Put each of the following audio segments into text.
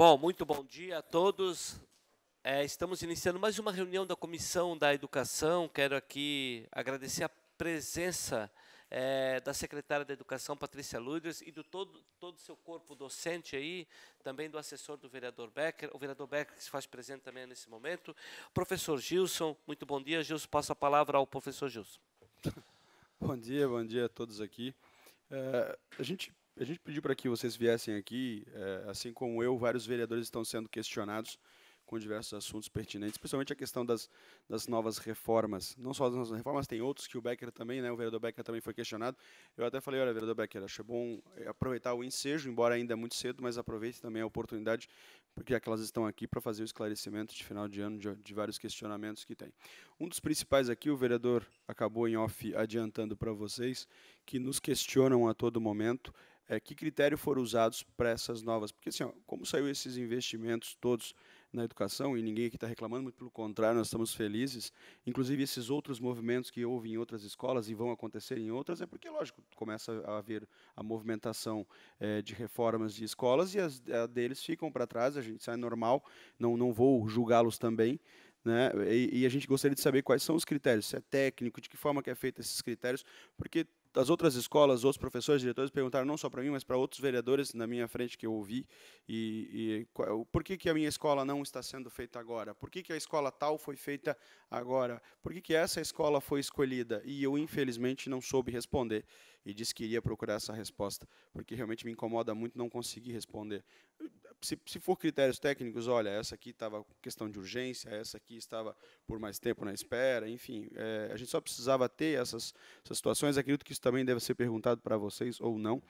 Bom, muito bom dia a todos. É, estamos iniciando mais uma reunião da Comissão da Educação. Quero aqui agradecer a presença é, da secretária da Educação, Patrícia Luders, e do todo todo seu corpo docente aí, também do assessor do vereador Becker, o vereador Becker que se faz presente também nesse momento. Professor Gilson, muito bom dia. Gilson, passo a palavra ao professor Gilson. Bom dia, bom dia a todos aqui. É, a gente a gente pediu para que vocês viessem aqui, é, assim como eu, vários vereadores estão sendo questionados com diversos assuntos pertinentes, principalmente a questão das, das novas reformas. Não só as novas reformas, tem outros que o Becker também, né, o vereador Becker também foi questionado. Eu até falei, olha, vereador Becker, acho bom eh, aproveitar o ensejo, embora ainda é muito cedo, mas aproveite também a oportunidade, porque aquelas é elas estão aqui para fazer o esclarecimento de final de ano de, de vários questionamentos que tem. Um dos principais aqui, o vereador acabou em off adiantando para vocês, que nos questionam a todo momento, é, que critério foram usados para essas novas? Porque, assim, ó, como saiu esses investimentos todos na educação, e ninguém aqui está reclamando, muito pelo contrário, nós estamos felizes, inclusive esses outros movimentos que houve em outras escolas e vão acontecer em outras, é porque, lógico, começa a haver a movimentação é, de reformas de escolas e as a deles ficam para trás, a gente sai é normal, não, não vou julgá-los também, né? E, e, a gente gostaria de saber quais são os critérios, se é técnico, de que forma que é feito esses critérios, porque das outras escolas, outros professores, diretores perguntaram não só para mim, mas para outros vereadores na minha frente que eu ouvi e, e qual, por que, que a minha escola não está sendo feita agora? Por que, que a escola tal foi feita agora? Por que, que essa escola foi escolhida? E eu infelizmente não soube responder e disse que iria procurar essa resposta, porque realmente me incomoda muito não conseguir responder. Se, se for critérios técnicos, olha, essa aqui estava questão de urgência, essa aqui estava por mais tempo na espera, enfim, é, a gente só precisava ter essas, essas situações. Acredito que isso também deve ser perguntado para vocês ou não,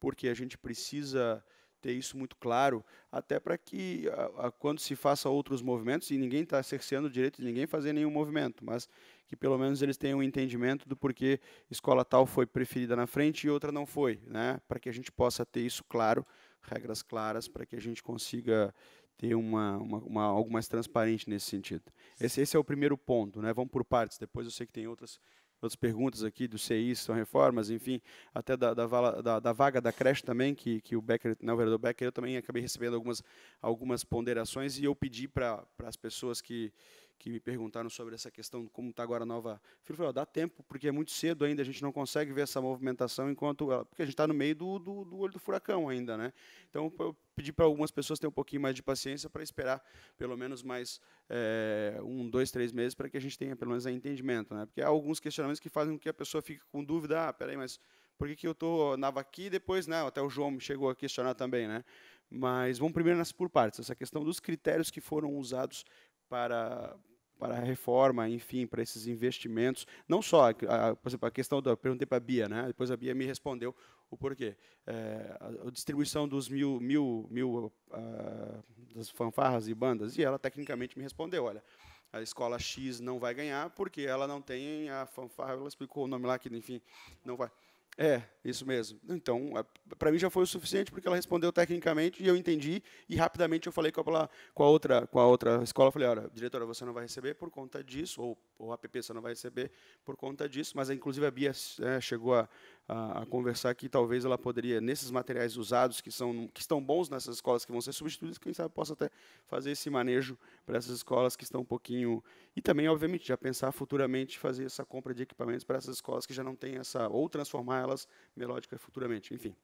porque a gente precisa ter isso muito claro, até para que a, a, quando se faça outros movimentos, e ninguém está cerceando o direito de ninguém fazer nenhum movimento, mas que pelo menos eles tenham um entendimento do porquê escola tal foi preferida na frente e outra não foi, né? Para que a gente possa ter isso claro, regras claras, para que a gente consiga ter uma, uma, uma, algo mais transparente nesse sentido. Esse, esse é o primeiro ponto, né? Vamos por partes. Depois eu sei que tem outras outras perguntas aqui do CI, são reformas, enfim, até da, da, da, da, vaga da creche também, que, que o Becker, né, o vereador Becker, eu também acabei recebendo algumas, algumas ponderações e eu pedi para as pessoas que, que me perguntaram sobre essa questão de como está agora a nova filha. Falei, oh, dá tempo, porque é muito cedo ainda, a gente não consegue ver essa movimentação enquanto porque a gente está no meio do, do, do, olho do furacão ainda, né? Então eu pedi para algumas pessoas ter um pouquinho mais de paciência para esperar pelo menos mais é, um, dois, três meses para que a gente tenha pelo menos um entendimento, né? Porque há alguns questionamentos que fazem com que a pessoa fique com dúvida, ah, peraí, mas por que, que eu estou aqui e depois, né? Até o João chegou a questionar também, né? Mas vamos primeiro nessa por partes, essa questão dos critérios que foram usados para para a reforma, enfim, para esses investimentos. Não só, a, por exemplo, a questão da. Perguntei para a Bia, né? depois a Bia me respondeu o porquê. É, a, a, distribuição dos mil, mil, mil uh, das fanfarras e bandas, e ela tecnicamente me respondeu: olha, a escola X não vai ganhar porque ela não tem a fanfarra, ela explicou o nome lá, que, enfim, não vai. É, isso mesmo. Então, para mim já foi o suficiente porque ela respondeu tecnicamente e eu entendi e rapidamente eu falei com a, com a outra com a outra escola, falei, olha, diretora, você não vai receber por conta disso ou o APP você não vai receber por conta disso, mas inclusive a Bia é, chegou a, a, a, conversar que talvez ela poderia, nesses materiais usados que, são, que estão bons nessas escolas que vão ser substituídas, quem sabe possa até fazer esse manejo para essas escolas que estão um pouquinho. E também, obviamente, já pensar futuramente fazer essa compra de equipamentos para essas escolas que já não têm essa, ou transformá-las melódica futuramente, enfim.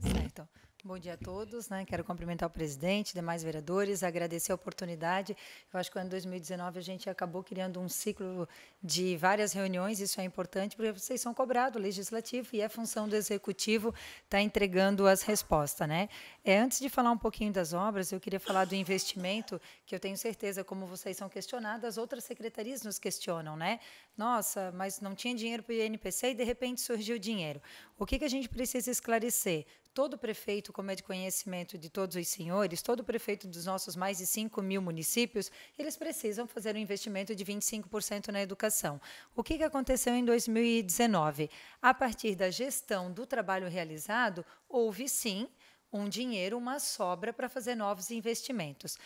Certo. Bom dia a todos. Né? Quero cumprimentar o presidente, demais vereadores, agradecer a oportunidade. Eu acho que em 2019 a gente acabou criando um ciclo de várias reuniões, isso é importante, porque vocês são cobrados, legislativo, e é função do executivo estar tá entregando as respostas. Né? É, antes de falar um pouquinho das obras, eu queria falar do investimento, que eu tenho certeza, como vocês são questionadas, outras secretarias nos questionam. Né? Nossa, mas não tinha dinheiro para o INPC e, de repente, surgiu dinheiro. O que, que a gente precisa esclarecer? todo prefeito, como é de conhecimento de todos os senhores, todo prefeito dos nossos mais de 5 mil municípios, eles precisam fazer um investimento de 25% na educação. O que, que aconteceu em 2019? A partir da gestão do trabalho realizado, houve sim um dinheiro, uma sobra para fazer novos investimentos.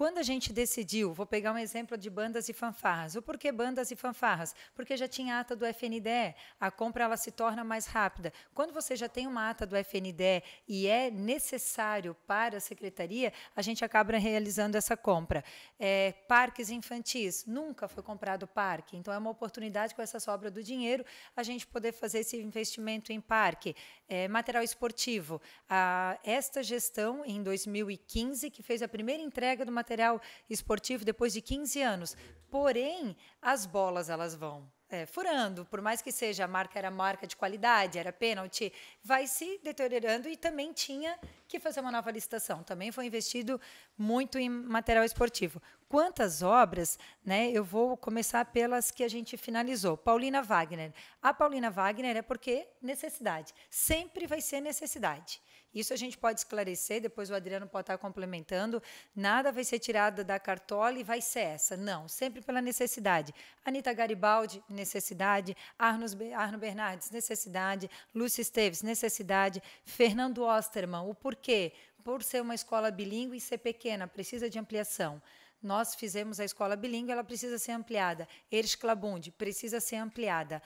Quando a gente decidiu, vou pegar um exemplo de bandas e fanfarras. O porquê bandas e fanfarras? Porque já tinha ata do FNDE, a compra ela se torna mais rápida. Quando você já tem uma ata do FNDE e é necessário para a secretaria, a gente acaba realizando essa compra. É, parques infantis, nunca foi comprado parque, então é uma oportunidade com essa sobra do dinheiro a gente poder fazer esse investimento em parque. É, material esportivo, a, esta gestão em 2015 que fez a primeira entrega do material material esportivo depois de 15 anos. Porém, as bolas elas vão é, furando, por mais que seja a marca era marca de qualidade, era pênalti, vai se deteriorando e também tinha que fazer uma nova licitação. Também foi investido muito em material esportivo. Quantas obras, né? Eu vou começar pelas que a gente finalizou. Paulina Wagner. A Paulina Wagner é porque necessidade. Sempre vai ser necessidade. Isso a gente pode esclarecer, depois o Adriano pode estar complementando. Nada vai ser tirado da cartola e vai ser essa. Não, sempre pela necessidade. Anitta Garibaldi, necessidade. Arnos, Arno Bernardes, necessidade. Lúcia Esteves, necessidade. Fernando Osterman, o porquê? Por ser uma escola bilíngue e ser pequena, precisa de ampliação. Nós fizemos a escola bilíngue, ela precisa ser ampliada. Erich Klabund, precisa ser ampliada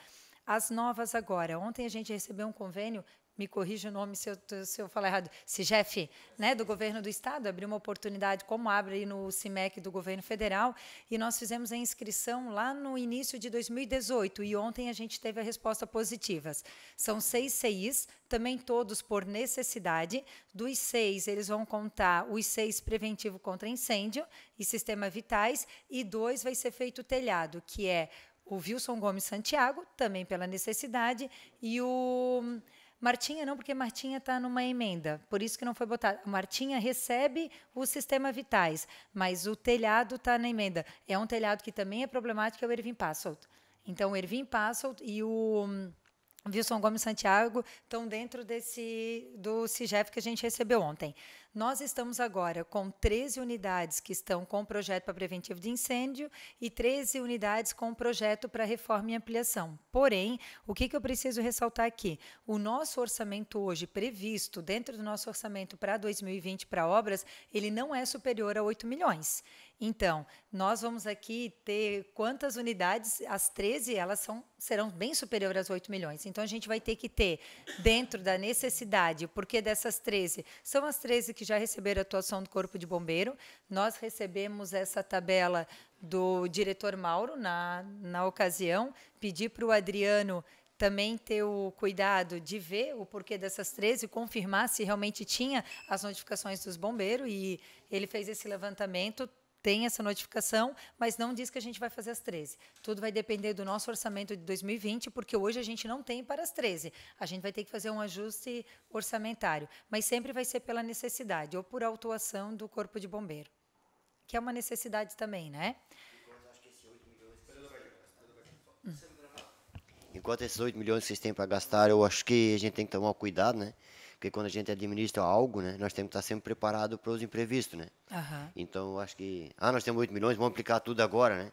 as novas agora. Ontem a gente recebeu um convênio me corrija o nome se eu, se eu falar errado, CIGEF, né, do governo do Estado, abriu uma oportunidade, como abre aí no CIMEC do governo federal, e nós fizemos a inscrição lá no início de 2018, e ontem a gente teve a resposta positiva. São seis CIs, também todos por necessidade. Dos seis, eles vão contar os seis preventivo contra incêndio e sistema vitais, e dois vai ser feito telhado, que é o Wilson Gomes Santiago, também pela necessidade, e o Martinha não, porque Martinha está numa emenda, por isso que não foi botada. Martinha recebe o sistema Vitais, mas o telhado está na emenda. É um telhado que também é problemático, é o Ervin Passolt. Então, o Ervin Passolt e o... Hum, Wilson Gomes Santiago estão dentro desse do CIGEF que a gente recebeu ontem. Nós estamos agora com 13 unidades que estão com o projeto para preventivo de incêndio e 13 unidades com o projeto para reforma e ampliação. Porém, o que, que eu preciso ressaltar aqui? O nosso orçamento hoje previsto dentro do nosso orçamento para 2020 para obras, ele não é superior a 8 milhões. Então, nós vamos aqui ter quantas unidades? As 13, elas são, serão bem superiores às 8 milhões. Então, a gente vai ter que ter, dentro da necessidade, porque dessas 13, são as 13 que já receberam atuação do Corpo de Bombeiro. Nós recebemos essa tabela do diretor Mauro na, na ocasião, pedi para o Adriano também ter o cuidado de ver o porquê dessas 13, confirmar se realmente tinha as notificações dos bombeiros, e ele fez esse levantamento, tem essa notificação, mas não diz que a gente vai fazer às 13. Tudo vai depender do nosso orçamento de 2020, porque hoje a gente não tem para as 13. A gente vai ter que fazer um ajuste orçamentário, mas sempre vai ser pela necessidade ou por autuação do Corpo de Bombeiro, que é uma necessidade também, né? Enquanto esses 8 milhões que vocês têm para gastar, eu acho que a gente tem que tomar cuidado, né? Porque quando a gente administra algo, né, nós temos que estar sempre preparado para os imprevistos, né? Uhum. Então, eu acho que, ah, nós temos 8 milhões, vamos aplicar tudo agora, né?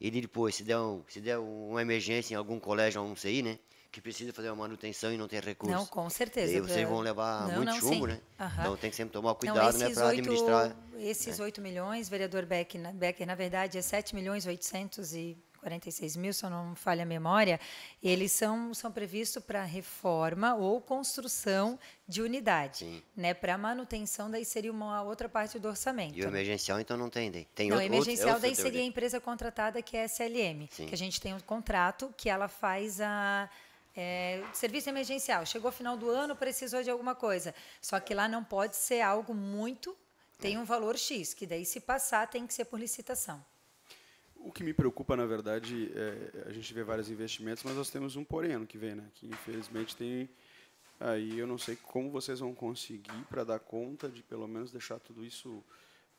E depois, se der, um, se der uma emergência em algum colégio, um CI, né? que precisa fazer uma manutenção e não tem recurso. Não, com certeza. E vocês vão levar não, muito não, chumbo, sim. né? Uhum. Então tem que sempre tomar cuidado né, para administrar. Esses né? 8 milhões, vereador Becker, na, Becker, na verdade é 7 milhões 800 e 46 mil, se eu não falha a memória, eles são, são previstos para reforma ou construção de unidade. né? Para manutenção, daí seria uma outra parte do orçamento. E o emergencial, então, não tem daí? Tem não, outro, é emergencial outro, daí outro seria a empresa contratada, que é a SLM, Sim. que a gente tem um contrato que ela faz a... É, serviço emergencial, chegou final do ano, precisou de alguma coisa. Só que lá não pode ser algo muito... Tem é. um valor X, que daí se passar tem que ser por licitação. O que me preocupa, na verdade, é, a gente vê vários investimentos, mas nós temos um porém ano que vem, né? Que infelizmente tem aí eu não sei como vocês vão conseguir para dar conta de pelo menos deixar tudo isso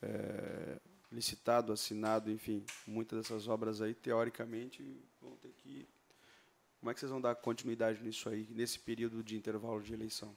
é, licitado, assinado, enfim, muitas dessas obras aí teoricamente vão ter que como é que vocês vão dar continuidade nisso aí nesse período de intervalo de eleição?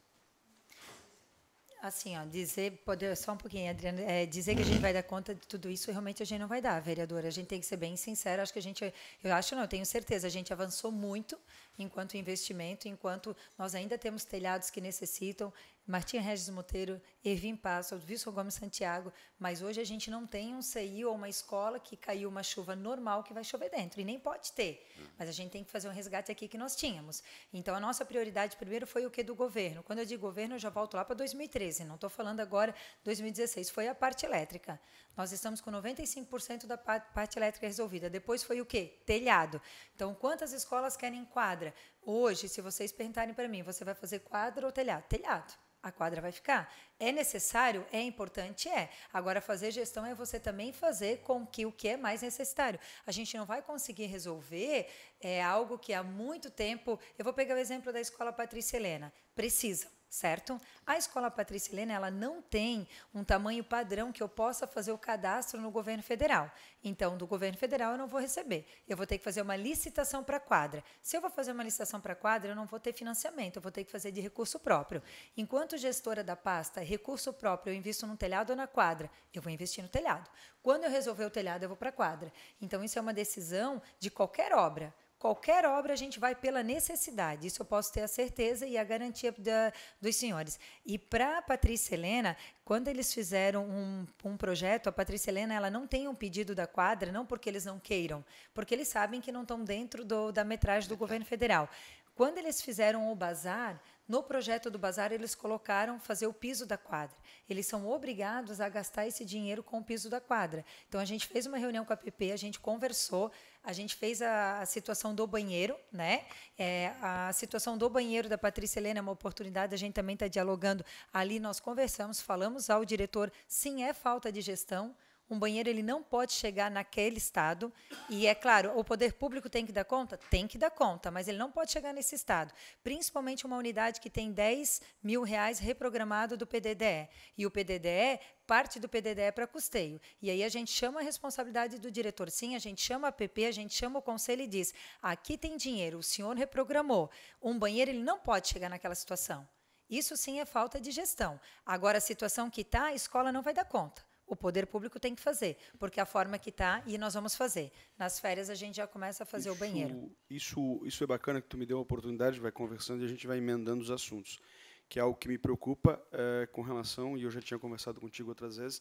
assim, ó, dizer, pode, só um pouquinho, Adriana, é, dizer que a gente vai dar conta de tudo isso, realmente a gente não vai dar, vereadora. A gente tem que ser bem sincera. Acho que a gente, eu acho não, eu tenho certeza, a gente avançou muito enquanto investimento, enquanto nós ainda temos telhados que necessitam, Martim Regis Monteiro, Ervin Passo, Wilson Gomes Santiago, mas hoje a gente não tem um CI ou uma escola que caiu uma chuva normal que vai chover dentro, e nem pode ter, mas a gente tem que fazer um resgate aqui que nós tínhamos. Então, a nossa prioridade primeiro foi o que do governo. Quando eu digo governo, eu já volto lá para 2013, não estou falando agora 2016, foi a parte elétrica. Nós estamos com 95% da parte elétrica resolvida. Depois foi o quê? Telhado. Então, quantas escolas querem quadra? Hoje, se vocês perguntarem para mim, você vai fazer quadro ou telhado? Telhado. A quadra vai ficar. É necessário? É importante? É. Agora, fazer gestão é você também fazer com que o que é mais necessário. A gente não vai conseguir resolver é algo que há muito tempo. Eu vou pegar o exemplo da escola Patrícia Helena. Precisam certo? A escola Patrícia Helena ela não tem um tamanho padrão que eu possa fazer o cadastro no governo federal. Então, do governo federal eu não vou receber. Eu vou ter que fazer uma licitação para quadra. Se eu vou fazer uma licitação para quadra, eu não vou ter financiamento, eu vou ter que fazer de recurso próprio. Enquanto gestora da pasta, recurso próprio, eu invisto no telhado ou na quadra? Eu vou investir no telhado. Quando eu resolver o telhado, eu vou para a quadra. Então, isso é uma decisão de qualquer obra. Qualquer obra a gente vai pela necessidade, isso eu posso ter a certeza e a garantia da, dos senhores. E para a Patrícia Helena, quando eles fizeram um, um projeto, a Patrícia Helena ela não tem um pedido da quadra, não porque eles não queiram, porque eles sabem que não estão dentro do, da metragem do governo federal. Quando eles fizeram o bazar, no projeto do bazar, eles colocaram fazer o piso da quadra. Eles são obrigados a gastar esse dinheiro com o piso da quadra. Então, a gente fez uma reunião com a PP, a gente conversou, a gente fez a, a situação do banheiro, né? É, a situação do banheiro da Patrícia Helena é uma oportunidade, a gente também está dialogando. Ali nós conversamos, falamos ao diretor, sim, é falta de gestão, um banheiro ele não pode chegar naquele estado e é claro, o poder público tem que dar conta, tem que dar conta, mas ele não pode chegar nesse estado. Principalmente uma unidade que tem 10 mil reais reprogramado do PDDE e o PDDE parte do PDDE é para custeio. E aí a gente chama a responsabilidade do diretor, sim, a gente chama a PP, a gente chama o conselho e diz: aqui tem dinheiro, o senhor reprogramou. Um banheiro ele não pode chegar naquela situação. Isso sim é falta de gestão. Agora, a situação que está, a escola não vai dar conta o poder público tem que fazer, porque a forma que está, e nós vamos fazer. Nas férias a gente já começa a fazer isso, o banheiro. Isso, isso é bacana que tu me deu a oportunidade, vai conversando e a gente vai emendando os assuntos, que é algo que me preocupa é, com relação, e eu já tinha conversado contigo outras vezes,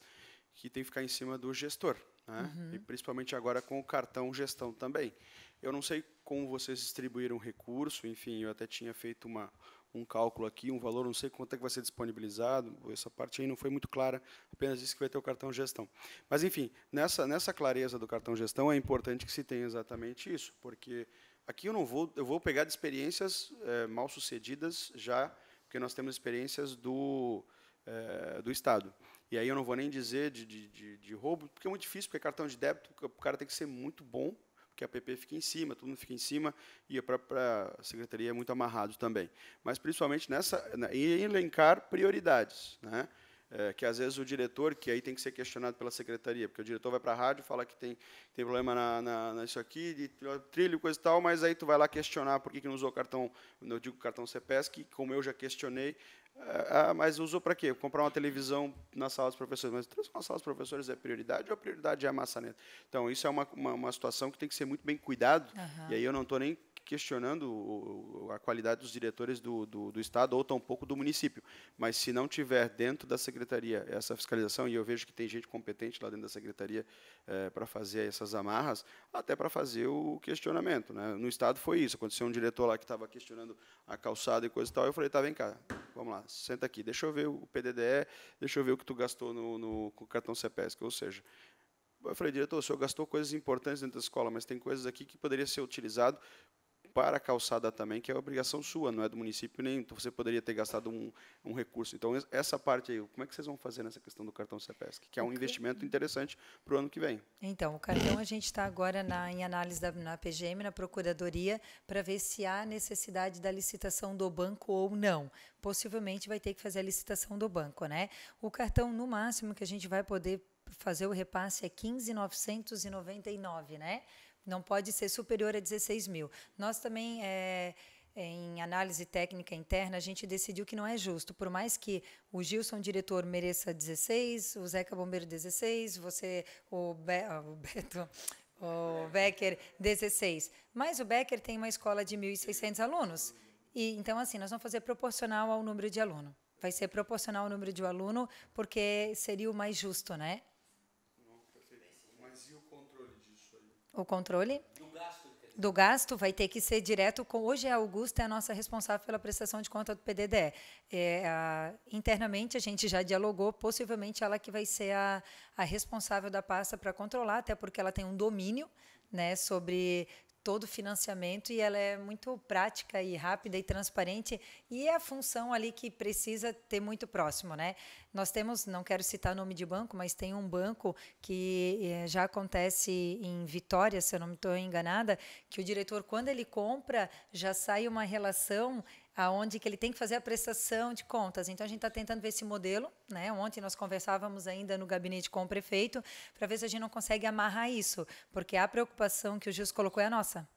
que tem que ficar em cima do gestor, né? uhum. e principalmente agora com o cartão gestão também. Eu não sei como vocês distribuíram recurso, enfim, eu até tinha feito uma um cálculo aqui, um valor, não sei quanto é que vai ser disponibilizado, essa parte aí não foi muito clara, apenas disse que vai ter o cartão gestão. Mas, enfim, nessa, nessa clareza do cartão gestão é importante que se tenha exatamente isso, porque aqui eu não vou, eu vou pegar de experiências é, mal sucedidas já, porque nós temos experiências do, é, do Estado. E aí eu não vou nem dizer de, de, de, de roubo, porque é muito difícil, porque é cartão de débito, o cara tem que ser muito bom que a PP fica em cima, tudo fica em cima, e a própria secretaria é muito amarrado também. Mas, principalmente, nessa, em elencar prioridades, né? É, que às vezes o diretor, que aí tem que ser questionado pela secretaria, porque o diretor vai para a rádio, fala que tem, tem problema na, na, isso aqui, de trilho, coisa e tal, mas aí tu vai lá questionar por que, que não usou o cartão, eu digo cartão CPS, que como eu já questionei, é, ah, mas usou para quê? Comprar uma televisão na sala dos professores. Mas transformar a sala dos professores é prioridade ou a prioridade é a maçaneta? Então, isso é uma, uma, uma situação que tem que ser muito bem cuidado. Uhum. E aí eu não estou nem questionando a qualidade dos diretores do, do, do Estado ou tampouco do município. Mas se não tiver dentro da secretaria essa fiscalização, e eu vejo que tem gente competente lá dentro da secretaria é, eh, para fazer essas amarras, até para fazer o questionamento. Né? No Estado foi isso. Aconteceu um diretor lá que estava questionando a calçada e coisa e tal. Eu falei: tá, vem cá, vamos lá, senta aqui, deixa eu ver o PDDE, deixa eu ver o que tu gastou no, no com o cartão CEPESC. Ou seja, eu falei, diretor, o senhor gastou coisas importantes dentro da escola, mas tem coisas aqui que poderia ser utilizado para a calçada também, que é obrigação sua, não é do município nem. Então você poderia ter gastado um, um recurso. Então essa parte aí, como é que vocês vão fazer nessa questão do cartão CEPESC? Que é um investimento interessante para o ano que vem. Então, o cartão a gente está agora na, em análise da, na PGM, na Procuradoria, para ver se há necessidade da licitação do banco ou não. Possivelmente vai ter que fazer a licitação do banco, né? O cartão, no máximo, que a gente vai poder fazer o repasse é 15.999, né? Não pode ser superior a 16 mil. Nós também, é, é, em análise técnica interna, a gente decidiu que não é justo. Por mais que o Gilson, diretor, mereça 16, o Zeca Bombeiro 16, você, o, Be ah, o Beto, o Becker 16. Mas o Becker tem uma escola de 1.600 alunos. E, então, assim, nós vamos fazer proporcional ao número de aluno. Vai ser proporcional ao número de aluno, porque seria o mais justo, né? O controle do gasto, do gasto vai ter que ser direto com. Hoje a é Augusta é a nossa responsável pela prestação de conta do PDDE. É, a, internamente a gente já dialogou, possivelmente ela que vai ser a, a responsável da pasta para controlar, até porque ela tem um domínio né, sobre, todo o financiamento e ela é muito prática e rápida e transparente e é a função ali que precisa ter muito próximo, né? Nós temos, não quero citar nome de banco, mas tem um banco que eh, já acontece em Vitória, se eu não estou enganada, que o diretor quando ele compra já sai uma relação aonde que ele tem que fazer a prestação de contas. Então a gente está tentando ver esse modelo, né? Ontem nós conversávamos ainda no gabinete com o prefeito para ver se a gente não consegue amarrar isso, porque a preocupação que o Jus colocou é a nossa.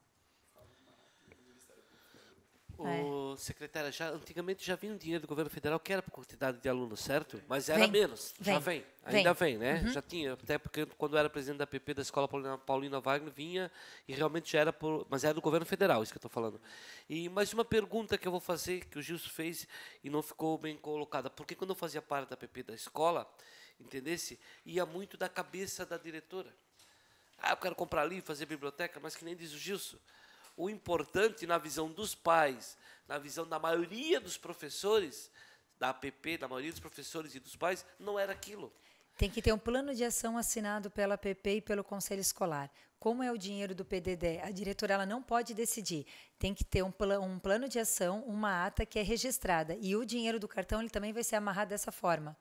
O, é secretária, já, antigamente já vinha um dinheiro do governo federal que era por quantidade de alunos, certo? Mas era vem, menos. Vem, já vem. Ainda vem, né? Uhum. Já tinha, até porque quando eu era presidente da PP da Escola Paulina, Paulina Wagner, vinha e realmente já era por. Mas era do governo federal, isso que eu estou falando. E mais uma pergunta que eu vou fazer, que o Gilson fez e não ficou bem colocada. Porque quando eu fazia parte da PP da escola, entendesse? Ia muito da cabeça da diretora. Ah, eu quero comprar ali, fazer biblioteca, mas que nem diz o Gilson o importante na visão dos pais, na visão da maioria dos professores, da APP, da maioria dos professores e dos pais, não era aquilo. Tem que ter um plano de ação assinado pela APP e pelo Conselho Escolar. Como é o dinheiro do PDD? A diretora ela não pode decidir. Tem que ter um, pl um plano de ação, uma ata que é registrada. E o dinheiro do cartão ele também vai ser amarrado dessa forma.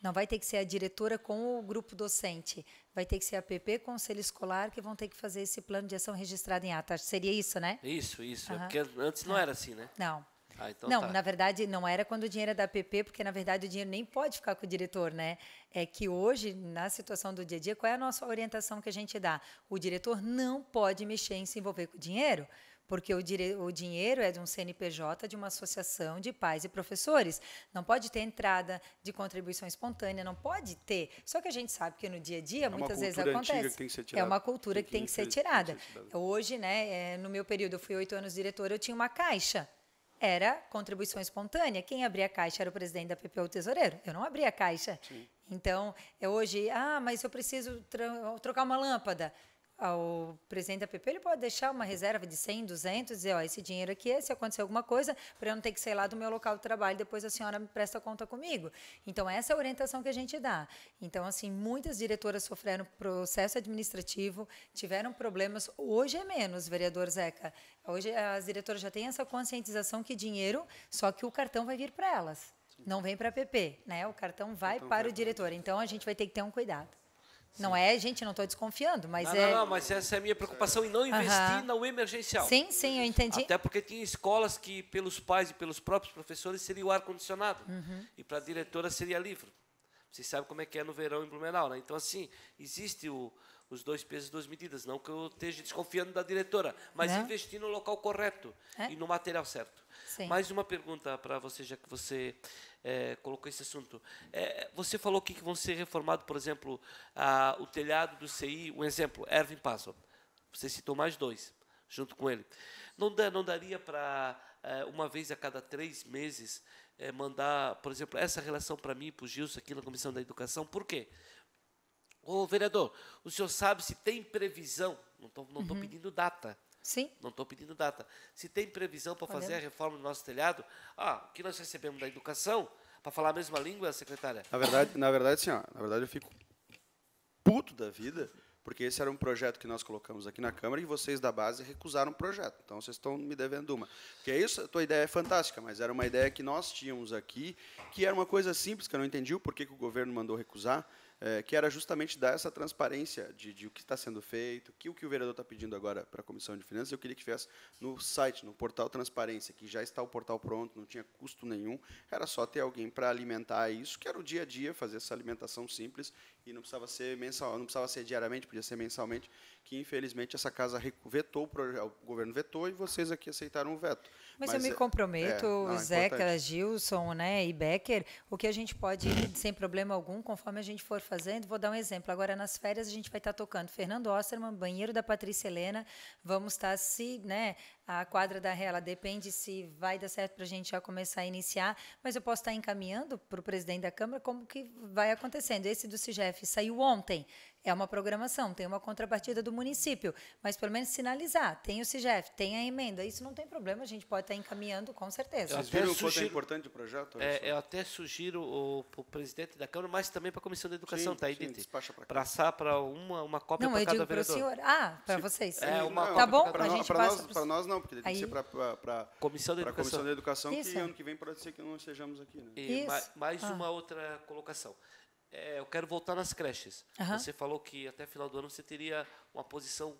Não vai ter que ser a diretora com o grupo docente, vai ter que ser a PP, Conselho Escolar, que vão ter que fazer esse plano de ação registrado em ata. Seria isso, né? Isso, isso. Uhum. É porque antes não é. era assim, né? Não. Ah, então não, tá. na verdade, não era quando o dinheiro era é da PP, porque na verdade o dinheiro nem pode ficar com o diretor, né? É que hoje, na situação do dia a dia, qual é a nossa orientação que a gente dá? O diretor não pode mexer em se envolver com o dinheiro porque o, dire... o dinheiro é de um CNPJ, de uma associação de pais e professores. Não pode ter entrada de contribuição espontânea, não pode ter. Só que a gente sabe que no dia a dia, é muitas vezes acontece. É uma cultura que tem que ser tirada. Hoje, né, é, no meu período, eu fui oito anos diretora, eu tinha uma caixa era contribuição espontânea. Quem abria a caixa era o presidente da PPU, o tesoureiro. Eu não abria a caixa. Sim. Então, é hoje, ah, mas eu preciso trocar uma lâmpada ao ah, presidente da PP, ele pode deixar uma reserva de 100, 200, dizer, ó, esse dinheiro aqui é se acontecer alguma coisa, para eu não ter que sair lá do meu local de trabalho, depois a senhora me presta conta comigo. Então, essa é a orientação que a gente dá. Então, assim, muitas diretoras sofreram processo administrativo, tiveram problemas, hoje é menos, vereador Zeca. Hoje as diretoras já têm essa conscientização que dinheiro, só que o cartão vai vir para elas. Não vem para a PP, né? O cartão vai então, para o diretor. Então a gente vai ter que ter um cuidado. Não é, gente, não estou desconfiando, mas não, é... Não, não, mas essa é a minha preocupação em não investir no emergencial. Sim, sim, eu entendi. Até porque tinha escolas que, pelos pais e pelos próprios professores, seria o ar-condicionado. Uhum. E para a diretora seria livro. Vocês sabem como é que é no verão em Blumenau, né? Então, assim, existe o, os dois pesos e duas medidas. Não que eu esteja desconfiando da diretora, mas é. investir no local correto é. e no material certo. Mais uma pergunta para você, já que você é, colocou esse assunto. É, você falou que vão ser reformados, por exemplo, a, o telhado do CI, um exemplo, Erwin Passo, Você citou mais dois, junto com ele. Não, dá, não daria para, é, uma vez a cada três meses, é, mandar, por exemplo, essa relação para mim, para o Gilson, aqui na Comissão da Educação? Por quê? Ô, vereador, o senhor sabe se tem previsão, não estou uhum. pedindo data, Sim. Não estou pedindo data. Se tem previsão para fazer a reforma do nosso telhado, ah, o que nós recebemos da educação para falar a mesma língua, secretária? Na verdade, na verdade, sim, ó, na verdade eu fico puto da vida, porque esse era um projeto que nós colocamos aqui na Câmara e vocês da base recusaram o projeto. Então vocês estão me devendo uma. Que é isso, a tua ideia é fantástica, mas era uma ideia que nós tínhamos aqui, que era uma coisa simples, que eu não entendi o porquê que o governo mandou recusar. É, que era justamente dar essa transparência de, de o que está sendo feito, que o que o vereador está pedindo agora para a Comissão de Finanças, eu queria que tivesse no site, no portal Transparência, que já está o portal pronto, não tinha custo nenhum, era só ter alguém para alimentar isso, que era o dia a dia, fazer essa alimentação simples, e não precisava ser mensal, não precisava ser diariamente, podia ser mensalmente, que infelizmente essa casa vetou, o, o governo vetou e vocês aqui aceitaram o veto. Mas, Mas eu me é, comprometo, é, não, Zeca, é Gilson né, e Becker, o que a gente pode ir sem problema algum, conforme a gente for fazendo. Vou dar um exemplo. Agora, nas férias, a gente vai estar tocando Fernando Osterman, Banheiro da Patrícia Helena. Vamos estar se né, a quadra da Rela depende se vai dar certo para a gente já começar a iniciar, mas eu posso estar encaminhando para o presidente da Câmara como que vai acontecendo. Esse do CIGEF saiu ontem, é uma programação, tem uma contrapartida do município, mas pelo menos sinalizar. Tem o CIGEF, tem a emenda. Isso não tem problema, a gente pode estar encaminhando com certeza. Vocês viram sugiro, quanto é importante o projeto? É, eu até sugiro para o presidente da Câmara, mas também para a Comissão da Educação, sim, tá aí, sim, Passar para uma, uma cópia para cada vereador. Não, eu digo para o senhor. Ah, para vocês. É, uma não, tá bom? Para nós, pro... nós, não, porque tem que ser para a Comissão da Educação, Comissão da Educação que ano que vem pode ser que não estejamos aqui. Né? E, mais, mais ah. uma outra colocação é, eu quero voltar nas creches. Uhum. Você falou que até final do ano você teria uma posição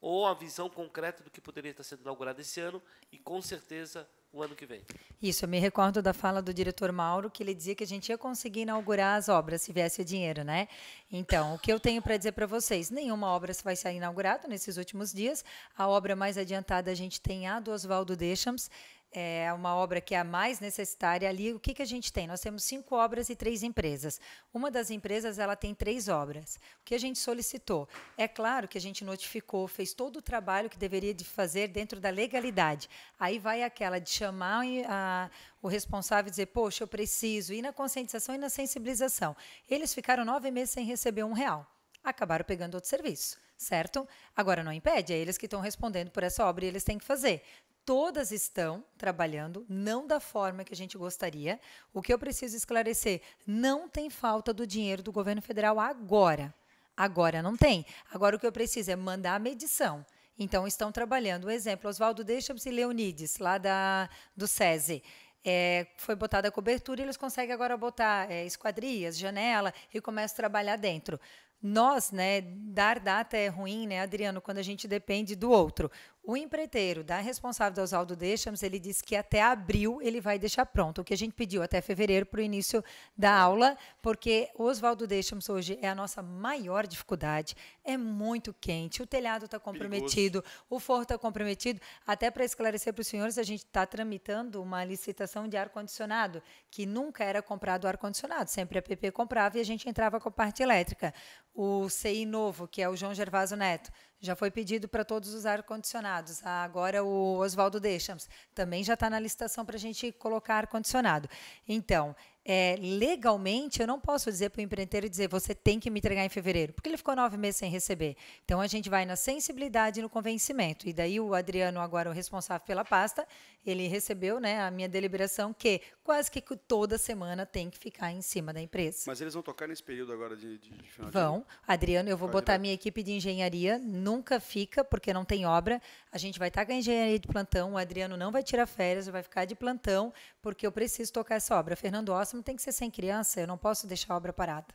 ou a visão concreta do que poderia estar sendo inaugurado esse ano e com certeza o ano que vem. Isso, eu me recordo da fala do diretor Mauro, que ele dizia que a gente ia conseguir inaugurar as obras se viesse o dinheiro, né? Então, o que eu tenho para dizer para vocês? Nenhuma obra vai ser inaugurada nesses últimos dias. A obra mais adiantada a gente tem a do Oswaldo Deixams, é uma obra que é a mais necessitária ali. O que, que a gente tem? Nós temos cinco obras e três empresas. Uma das empresas ela tem três obras. O que a gente solicitou? É claro que a gente notificou, fez todo o trabalho que deveria de fazer dentro da legalidade. Aí vai aquela de chamar a, o responsável e dizer, poxa, eu preciso ir na conscientização e na sensibilização. Eles ficaram nove meses sem receber um real. Acabaram pegando outro serviço certo? Agora não impede, é eles que estão respondendo por essa obra e eles têm que fazer todas estão trabalhando, não da forma que a gente gostaria. O que eu preciso esclarecer: não tem falta do dinheiro do governo federal agora. Agora não tem. Agora o que eu preciso é mandar a medição. Então estão trabalhando. Um exemplo: Oswaldo Deixabs e Leonides, lá da, do SESI. É, foi botada a cobertura e eles conseguem agora botar é, esquadrias, janela e começam a trabalhar dentro nós, né, dar data é ruim, né, Adriano, quando a gente depende do outro. O empreiteiro da responsável do Oswaldo Deixamos, ele disse que até abril ele vai deixar pronto, o que a gente pediu até fevereiro para o início da aula, porque o Oswaldo Deixamos hoje é a nossa maior dificuldade, é muito quente, o telhado está comprometido, Perigoso. o forro está comprometido. Até para esclarecer para os senhores, a gente está tramitando uma licitação de ar-condicionado, que nunca era comprado ar-condicionado, sempre a PP comprava e a gente entrava com parte elétrica. O CI novo, que é o João Gervaso Neto, já foi pedido para todos os ar-condicionados. Ah, agora o Oswaldo Deixamos também já está na licitação para a gente colocar ar-condicionado. Então, é, legalmente, eu não posso dizer para o empreiteiro dizer você tem que me entregar em fevereiro, porque ele ficou nove meses sem receber. Então, a gente vai na sensibilidade e no convencimento. E daí o Adriano, agora o responsável pela pasta, ele recebeu né, a minha deliberação que quase que toda semana tem que ficar em cima da empresa. Mas eles vão tocar nesse período agora de, de final Vão. De... Adriano, eu vou botar a minha equipe de engenharia, nunca fica, porque não tem obra. A gente vai estar com a engenharia de plantão, o Adriano não vai tirar férias, vai ficar de plantão, porque eu preciso tocar essa obra. Fernando Ossamo tem que ser sem criança, eu não posso deixar a obra parada.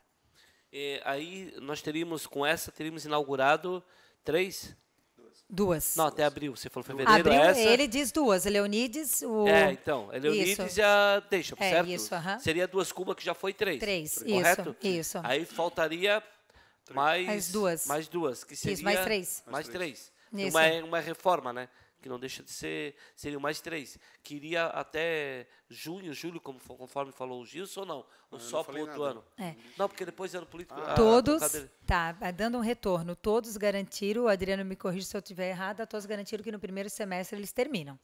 É, aí nós teríamos, com essa, teríamos inaugurado três Duas. Não, até abril. Você falou fevereiro, abril, é essa... Ele diz duas. Leonides, o... É, então. Leonides e já deixa, é, certo? Isso, uh -huh. Seria duas Cuba, que já foi três. Três, correto? Isso, isso. Aí faltaria mais... Mais duas. Mais duas, que seria... Isso, mais três. Mais três. Isso. Uma, é uma reforma, né? que não deixa de ser, seriam mais três. Queria até junho, julho, como, conforme falou o Gilson, ou não? Ah, só para o outro ano? É. Não, porque depois ano é político. Ah. A, todos, a tá, dando um retorno, todos garantiram, o Adriano me corrige se eu estiver errada, todos garantiram que no primeiro semestre eles terminam.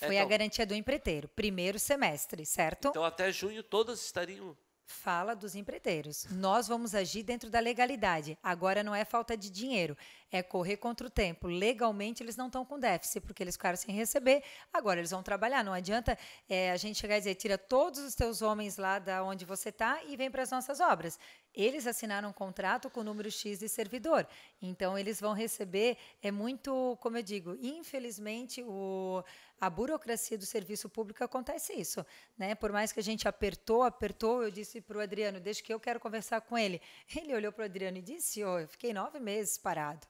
É, Foi então, a garantia do empreiteiro, primeiro semestre, certo? Então até junho todas estariam fala dos empreiteiros. Nós vamos agir dentro da legalidade. Agora não é falta de dinheiro, é correr contra o tempo. Legalmente, eles não estão com déficit, porque eles ficaram sem receber, agora eles vão trabalhar. Não adianta é, a gente chegar e dizer, tira todos os teus homens lá da onde você está e vem para as nossas obras. Eles assinaram um contrato com o número X de servidor, então eles vão receber, é muito, como eu digo, infelizmente, o, a burocracia do serviço público acontece isso. Né? Por mais que a gente apertou, apertou, eu disse para o Adriano, deixa que eu quero conversar com ele. Ele olhou para o Adriano e disse, oh, eu fiquei nove meses parado.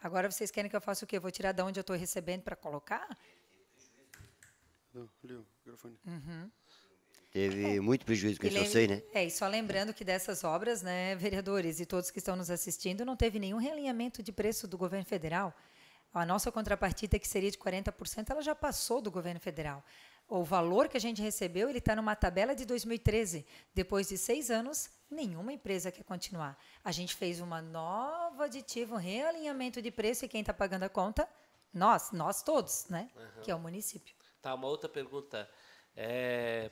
Agora vocês querem que eu faça o quê? vou tirar de onde eu estou recebendo para colocar? Não, o microfone. Uhum. Teve é. muito prejuízo que eu sei, né? É, e só lembrando que dessas obras, né, vereadores e todos que estão nos assistindo, não teve nenhum realinhamento de preço do governo federal. A nossa contrapartida, que seria de 40%, ela já passou do governo federal. O valor que a gente recebeu, ele está numa tabela de 2013. Depois de seis anos, nenhuma empresa quer continuar. A gente fez uma nova aditiva, um realinhamento de preço e quem está pagando a conta? Nós, nós todos, né? Uhum. Que é o município. Tá, uma outra pergunta. É,